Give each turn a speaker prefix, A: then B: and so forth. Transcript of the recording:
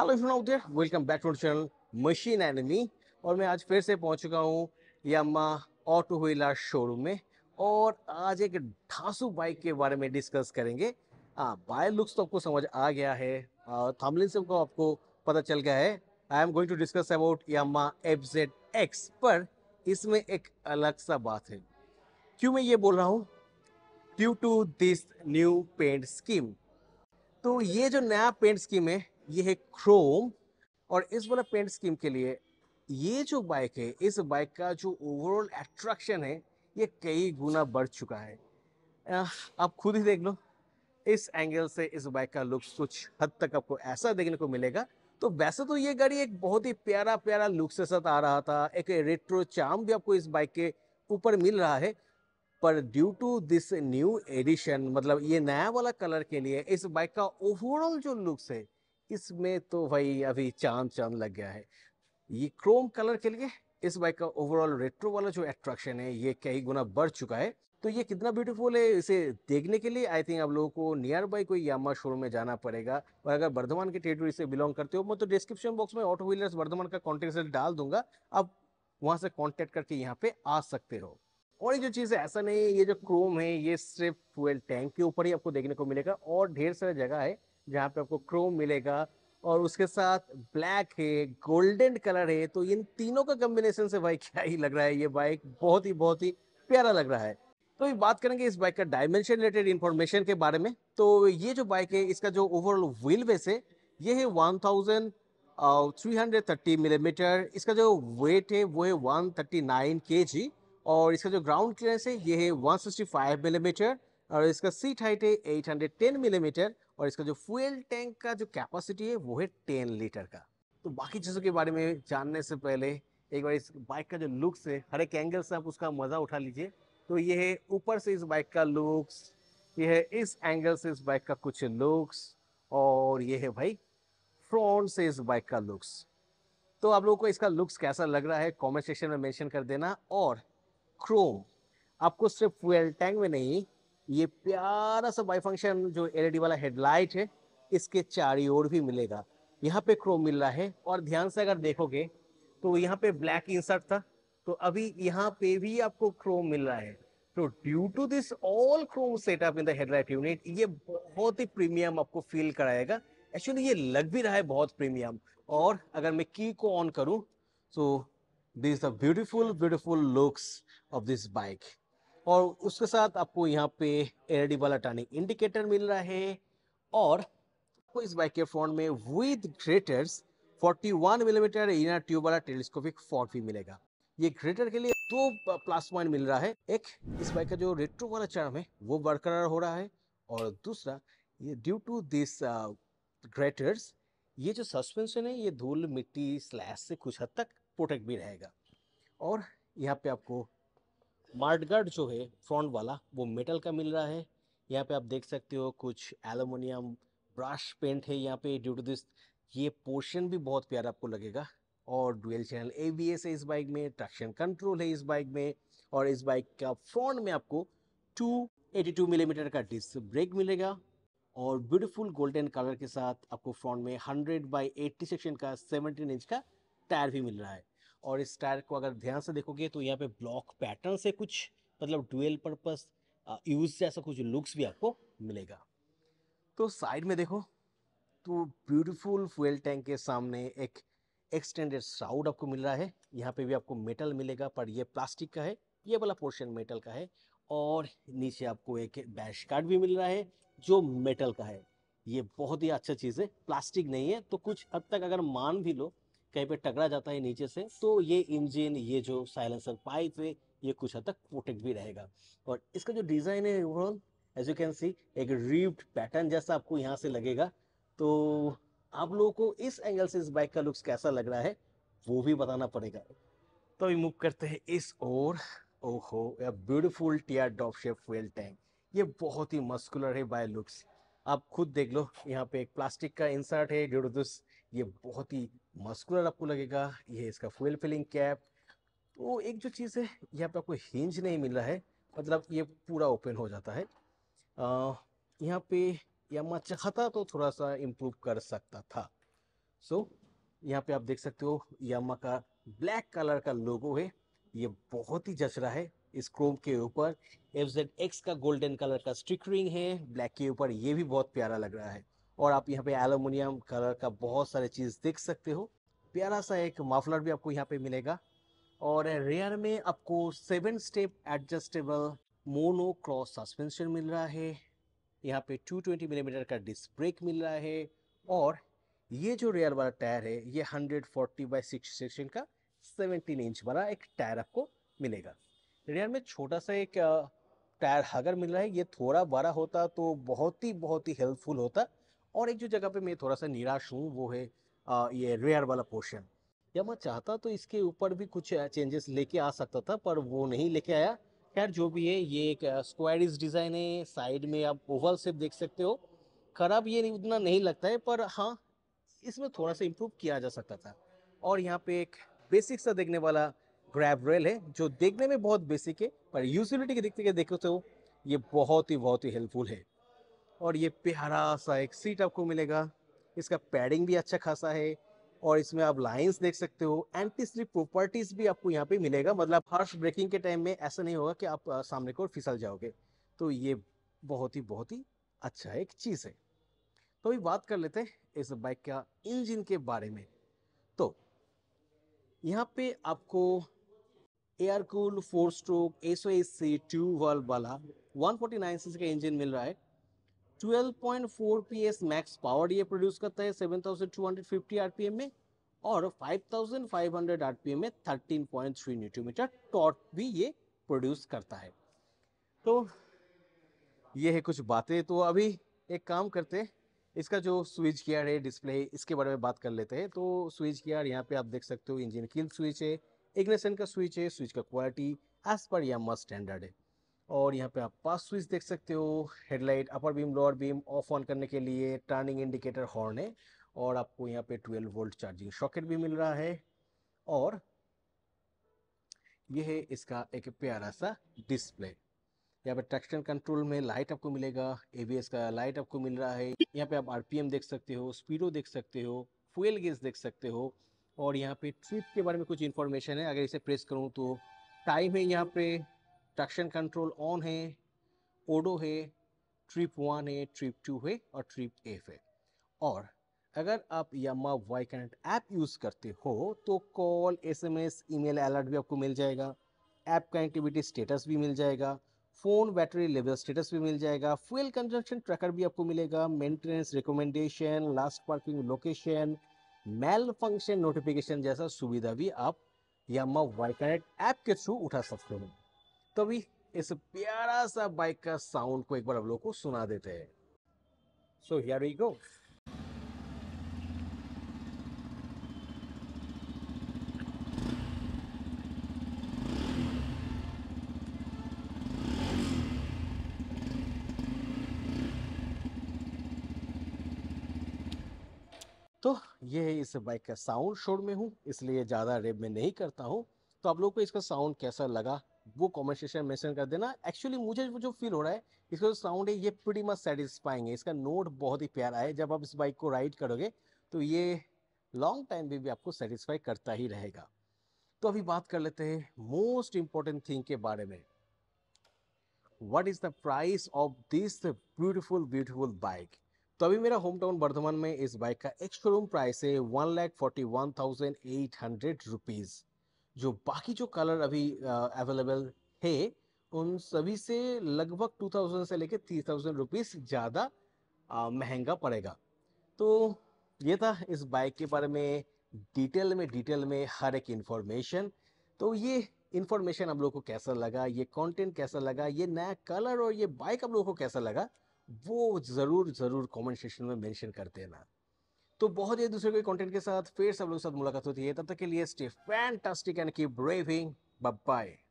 A: hello if out there welcome back to channel machine enemy और मैं आज फिर से पहुंच चुका हूँ यामा ऑटो व्हीलर शोरूम में और आज एक ढांसू बाइक के बारे में डिस्कस करेंगे हाँ बाय लुक्स तो आपको समझ आ गया है थामलिन से आपको पता चल गया है I am going to discuss about Yamaha F Z X पर इसमें एक अलग सा बात है क्यों मैं ये बोल रहा हूँ due to this new paint scheme तो ये जो नया पेंट स्कीम है ये है क्रोम और इस वाला पेंट स्कीम के लिए ये जो बाइक है इस बाइक का जो ओवरऑल एट्रैक्शन है ये कई गुना बढ़ चुका है आप खुद ही देख लो इस एंगल से इस बाइक का लुक्स कुछ हद तक आपको ऐसा देखने को मिलेगा तो वैसे तो ये गाड़ी एक बहुत ही प्यारा प्यारा लुक से साथ आ रहा था एक रेट्रो चार्म भी आपको इस बाइक के ऊपर मिल रहा है पर due to this new edition मतलब ये नया वाला कलर के लिए इस बाइक का ओवरऑल जो लुक्स है इसमें तो भाई अभी चांद चांद लग गया है ये क्रोम कलर के लिए इस बाइक का ओवरऑल रेट्रो वाला जो अट्रैक्शन है ये कई गुना बढ़ चुका है तो ये कितना ब्यूटीफुल है इसे देखने के लिए आई थिंक आप लोगों को नियर बाई कोई यामा शोरूम में जाना पड़ेगा और अगर बर्धमान के टेरिटरी से बिलोंग करते हो मैं तो डिस्क्रिप्शन बॉक्स में ऑटो व्हीलर्स बर्धमान का कॉन्टेक्ट डाल दूंगा आप वहाँ से कॉन्टेक्ट करके यहाँ पे आ सकते हो और ये जो चीज़ है ऐसा नहीं है ये जो क्रोम है ये सिर्फ फ्यूल टैंक के ऊपर ही आपको देखने को मिलेगा और ढेर सारे जगह है जहाँ पे आपको क्रोम मिलेगा और उसके साथ ब्लैक है गोल्डन कलर है तो इन तीनों का कम्बिनेशन से भाई क्या ही लग रहा है ये बाइक बहुत ही बहुत ही प्यारा लग रहा है तो ये बात करेंगे इस बाइक का डायमेंशन रिलेटेड इन्फॉर्मेशन के बारे में तो ये जो बाइक है इसका जो ओवरऑल व्हील बेस है ये है one thousand three hundred thirty millimetre इसका जो वेट है वो है वन थर्टी नाइन के जी और इसका जो ग्राउंड क्लियरेंस है ये है वन सिक्सटी फाइव मिलीमीटर और इसका सीट हाइट है एट हंड्रेड टेन मिलीमीटर और इसका जो फ्यूल टैंक का जो कैपेसिटी है वो है टेन लीटर का तो बाकी चीज़ों के बारे में जानने से पहले एक बार इस बाइक का जो लुक्स है हर एक एंगल से आप उसका मज़ा उठा लीजिए तो ये है ऊपर से इस बाइक का लुक्स ये है इस एंगल से इस बाइक का कुछ लुक्स और ये है भाई फ्रंट से इस बाइक का लुक्स तो आप लोगों को इसका लुक्स कैसा लग रहा है कमेंट सेक्शन में मेंशन कर देना और क्रोम आपको सिर्फ फ्यूल टैंक में नहीं ये प्यारा सा बाई फंक्शन जो एलईडी e वाला हेडलाइट है इसके चारी ओर भी मिलेगा यहाँ पे क्रोम मिल रहा है और ध्यान से अगर देखोगे तो यहाँ पे ब्लैक इंसर्ट था तो अभी यहाँ पे भी आपको क्रोम मिल रहा है तो due to this all chrome setup in the headlight unit ये बहुत ही प्रीमियम आपको फील कराएगा एक्चुअली ये लग भी रहा है बहुत प्रीमियम और अगर मैं की को ऑन करूँ तो this the beautiful beautiful looks of this bike और उसके साथ आपको यहाँ पे एलईडी वाला टर्निंग इंडिकेटर मिल रहा है और आपको इस बाइक के फ्रंट में with gaiters 41 millimetre mm inner tube वाला टेलीस्कोपिक फॉर्ट भी मिलेगा ये ग्रेटर के लिए दो प्लस पॉइंट मिल रहा है एक इस बाइक का जो रेट्रो वाला चार्म है वो बरकरार हो रहा है और दूसरा ये ड्यू टू दिस ग्रेटर्स ये जो सस्पेंशन है ये धूल मिट्टी स्लैश से कुछ हद तक प्रोटेक्ट भी रहेगा और यहाँ पे आपको मार्टगार्ड जो है फ्रंट वाला वो मेटल का मिल रहा है यहाँ पे आप देख सकते हो कुछ एलुमिनियम ब्रश पेंट है यहाँ पे ड्यू टू दिस ये पोर्शन भी बहुत प्यारा आपको लगेगा और डुअल चैनल एस है इस बाइक में ट्रैक्शन कंट्रोल है इस बाइक में और इस बाइक का फ्रंट में आपको 282 मिलीमीटर mm का डिस्क ब्रेक मिलेगा और ब्यूटीफुल गोल्डन कलर के साथ आपको फ्रंट में 100 बाई 80 सेक्शन का 17 इंच का टायर भी मिल रहा है और इस टायर को अगर ध्यान से देखोगे तो यहाँ पे ब्लॉक पैटर्न से कुछ मतलब डुअल पर्पस यूज जैसा कुछ लुक्स भी आपको मिलेगा तो साइड में देखो तो ब्यूटीफुल फ्यूल टैंक के सामने एक एक्सटेंडेड साउड आपको मिल रहा है यहाँ पे भी आपको मेटल मिलेगा पर ये प्लास्टिक का है ये वाला पोर्शन मेटल का है और नीचे आपको एक बैश कार्ड भी मिल रहा है जो मेटल का है ये बहुत ही अच्छा चीज़ है प्लास्टिक नहीं है तो कुछ हद तक अगर मान भी लो कहीं पे टकरा जाता है नीचे से तो ये इंजन ये जो साइलेंसर पाइप है ये कुछ हद तक प्रोटेक्ट भी रहेगा और इसका जो डिज़ाइन है overall as you can see एक रिव्ड पैटर्न जैसा आपको यहाँ से लगेगा तो आप लोगों को इस एंगल से इस बाइक का लुक्स कैसा लग रहा है वो भी बताना पड़ेगा तो अभी मूव करते हैं इस ओर ओहो a beautiful tear drop shape fuel tank ये बहुत ही मस्कुलर है बाय लुक्स आप खुद देख लो यहाँ पे एक प्लास्टिक का इंसर्ट है ड्यू टू दिस ये बहुत ही मस्कुलर आपको लगेगा ये इसका फ्यूल फिलिंग कैप तो एक जो चीज़ है यहाँ पे आपको हिंज नहीं मिल रहा है मतलब ये पूरा ओपन हो जाता है यहाँ पे यामा चाहता तो थोड़ा सा इम्प्रूव कर सकता था सो यहाँ पे आप देख सकते हो यामा का ब्लैक कलर का लोगो है ये बहुत ही जच रहा है इस क्रोम के ऊपर एफ जेड एक्स का गोल्डन कलर का स्टिक रिंग है ब्लैक के ऊपर ये भी बहुत प्यारा लग रहा है और आप यहाँ पे एलुमिनियम कलर का बहुत सारे चीज़ देख सकते हो प्यारा सा एक मफलर भी आपको यहाँ पे मिलेगा और रेयर में आपको seven step adjustable mono cross suspension मिल रहा है यहाँ पे 220 मिलीमीटर mm का डिस्क ब्रेक मिल रहा है और ये जो रेयर वाला टायर है ये 140 फोर्टी बाई सिक्स सेक्शन का 17 इंच वाला एक टायर आपको मिलेगा रेयर में छोटा सा एक टायर हगर मिल रहा है ये थोड़ा बड़ा होता तो बहुत ही बहुत ही हेल्पफुल होता और एक जो जगह पे मैं थोड़ा सा निराश हूँ वो है आ, ये रेयर वाला पोर्शन या मैं चाहता तो इसके ऊपर भी कुछ चेंजेस लेके आ सकता था पर वो नहीं लेके आया खैर जो भी है ये एक स्क्वायरिज डिज़ाइन है साइड में आप ओवल सेप देख सकते हो खराब ये नहीं उतना नहीं लगता है पर हाँ इसमें थोड़ा सा इम्प्रूव किया जा सकता था और यहाँ पे एक बेसिक सा देखने वाला ग्रैब रेल है जो देखने में बहुत बेसिक है पर यूजिलिटी के देखते देखो तो ये बहुत ही बहुत ही हेल्पफुल है और ये प्यारा सा एक सीट आपको मिलेगा इसका पैडिंग भी अच्छा खासा है और इसमें आप लाइंस देख सकते हो एंटी स्लिप प्रॉपर्टीज भी आपको यहाँ पे मिलेगा मतलब हार्श ब्रेकिंग के टाइम में ऐसा नहीं होगा कि आप सामने को फिसल जाओगे तो ये बहुत ही बहुत ही अच्छा एक चीज़ है तो अभी बात कर लेते हैं इस बाइक का इंजन के बारे में तो यहाँ पे आपको air cool four stroke S S C two valve वाला 149 सीसी का इंजन मिल रहा है 12.4 PS max power ये produce करता है 7250 आरपीएम में और 5500 RPM में 13.3 Nm torque भी ये प्रोड्यूस करता है तो ये है कुछ बातें तो अभी एक काम करते इसका जो स्विच गियर है डिस्प्ले इसके बारे में बात कर लेते हैं तो स्विच गियर यहाँ पे आप देख सकते हो इंजन किल स्विच है इग्निशन का स्विच है स्विच का क्वालिटी एज पर यह मस्ट स्टैंडर्ड है और यहाँ पे आप पास स्विच देख सकते हो headlight upper beam lower beam off on करने के लिए टर्निंग इंडिकेटर हॉर्न है और आपको यहाँ पे 12 वोल्ट चार्जिंग सॉकेट भी मिल रहा है और यह है इसका एक प्यारा सा डिस्प्ले यहाँ पे ट्रैक्शन कंट्रोल में लाइट आपको मिलेगा एबीएस का लाइट आपको मिल रहा है यहाँ पे आप आरपीएम देख सकते हो स्पीडो देख सकते हो फ्यूल गेज देख सकते हो और यहाँ पे ट्रिप के बारे में कुछ इन्फॉर्मेशन है अगर इसे प्रेस करूँ तो टाइम है यहाँ पे ट्रैक्शन कंट्रोल ऑन है ओडो है ट्रिप वन है ट्रिप टू है और ट्रिप एफ है और अगर आप Yamaha Y connect app use करते हो तो कॉल एसएमएस, ईमेल अलर्ट भी आपको मिल जाएगा ऐप कनेक्टिविटी स्टेटस भी मिल जाएगा फ़ोन बैटरी लेवल स्टेटस भी मिल जाएगा फ्यूल कंजम्पशन ट्रैकर भी आपको मिलेगा maintenance recommendation last parking location mail function notification जैसा सुविधा भी आप यामा वाई कनेक्ट ऐप के थ्रू उठा सकते हो तभी तो इस प्यारा सा बाइक का साउंड को एक बार आप लोग को सुना देते हैं सो हियर वी गो तो ये है इस बाइक का साउंड शोर में हूँ इसलिए ज़्यादा रेब में नहीं करता हूँ तो आप लोग को इसका साउंड कैसा लगा वो कमेंट सेक्शन में मेंशन कर देना एक्चुअली मुझे जो फील हो रहा है इसका जो साउंड है ये प्रीटी मच सेटिस्फाइंग है इसका नोट बहुत ही प्यारा है जब आप इस बाइक को राइड करोगे तो ये लॉन्ग टाइम भी, भी आपको सेटिस्फाई करता ही रहेगा तो अभी बात कर लेते हैं मोस्ट इंपॉर्टेंट थिंग के बारे में what is the price of this beautiful beautiful bike तो अभी मेरा होम टाउन वर्धमान में इस बाइक का एक्स शोरूम प्राइस है one lakh forty one thousand eight hundred rupees जो बाकी जो कलर अभी अवेलेबल है उन सभी से लगभग टू थाउजेंड से लेकर थ्री थाउजेंड रुपीज़ ज़्यादा महंगा पड़ेगा तो ये था इस बाइक के बारे में डिटेल में डिटेल में हर एक इन्फॉर्मेशन तो ये इन्फॉर्मेशन आप लोगों को कैसा लगा ये कंटेंट कैसा लगा ये नया कलर और ये बाइक आप लोगों को कैसा लगा वो ज़रूर ज़रूर कमेंट सेक्शन में मेंशन कर देना तो बहुत ही दूसरे कोई कंटेंट के साथ फिर सब लोग साथ मुलाकात होती है तब तक के लिए stay fantastic and keep braving bye